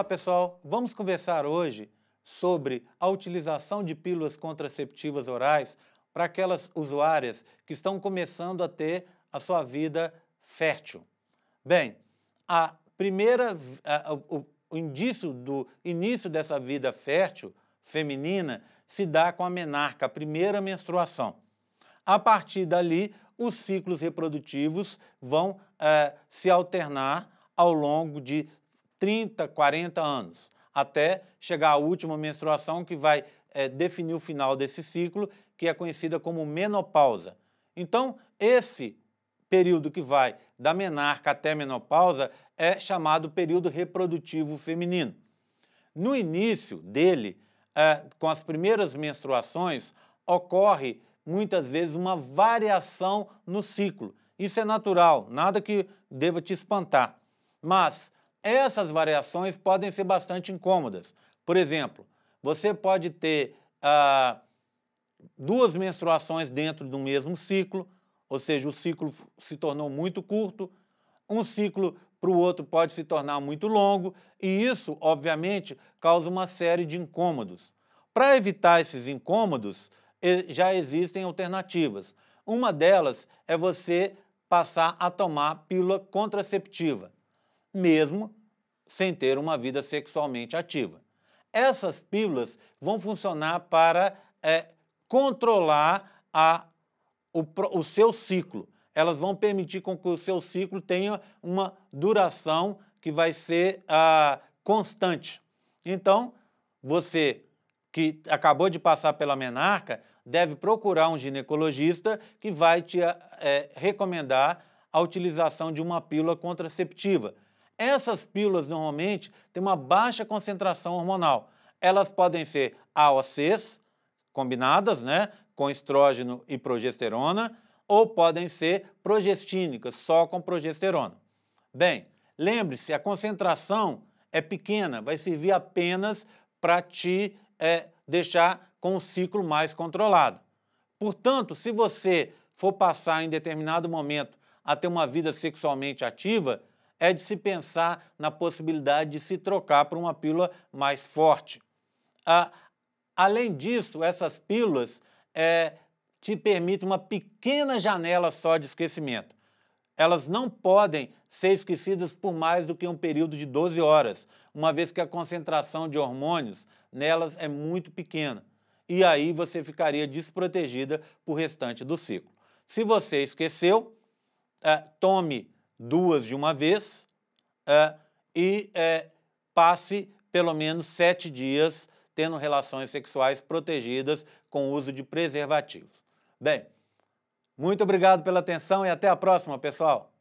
Olá, pessoal. Vamos conversar hoje sobre a utilização de pílulas contraceptivas orais para aquelas usuárias que estão começando a ter a sua vida fértil. Bem, a primeira a, o, o indício do início dessa vida fértil feminina se dá com a menarca, a primeira menstruação. A partir dali, os ciclos reprodutivos vão eh, se alternar ao longo de 30, 40 anos, até chegar à última menstruação, que vai é, definir o final desse ciclo, que é conhecida como menopausa. Então, esse período que vai da menarca até a menopausa é chamado período reprodutivo feminino. No início dele, é, com as primeiras menstruações, ocorre muitas vezes uma variação no ciclo. Isso é natural, nada que deva te espantar. Mas essas variações podem ser bastante incômodas. Por exemplo, você pode ter ah, duas menstruações dentro do mesmo ciclo, ou seja, o ciclo se tornou muito curto, um ciclo para o outro pode se tornar muito longo, e isso, obviamente, causa uma série de incômodos. Para evitar esses incômodos, já existem alternativas. Uma delas é você passar a tomar pílula contraceptiva mesmo sem ter uma vida sexualmente ativa. Essas pílulas vão funcionar para é, controlar a, o, o seu ciclo. Elas vão permitir com que o seu ciclo tenha uma duração que vai ser ah, constante. Então, você que acabou de passar pela menarca deve procurar um ginecologista que vai te é, recomendar a utilização de uma pílula contraceptiva. Essas pílulas normalmente têm uma baixa concentração hormonal. Elas podem ser AOCs, combinadas, né, com estrógeno e progesterona, ou podem ser progestínicas, só com progesterona. Bem, lembre-se, a concentração é pequena, vai servir apenas para te é, deixar com um ciclo mais controlado. Portanto, se você for passar em determinado momento a ter uma vida sexualmente ativa, é de se pensar na possibilidade de se trocar por uma pílula mais forte. Ah, além disso, essas pílulas é, te permitem uma pequena janela só de esquecimento. Elas não podem ser esquecidas por mais do que um período de 12 horas, uma vez que a concentração de hormônios nelas é muito pequena. E aí você ficaria desprotegida para o restante do ciclo. Se você esqueceu, é, tome duas de uma vez é, e é, passe pelo menos sete dias tendo relações sexuais protegidas com o uso de preservativos. Bem, muito obrigado pela atenção e até a próxima, pessoal!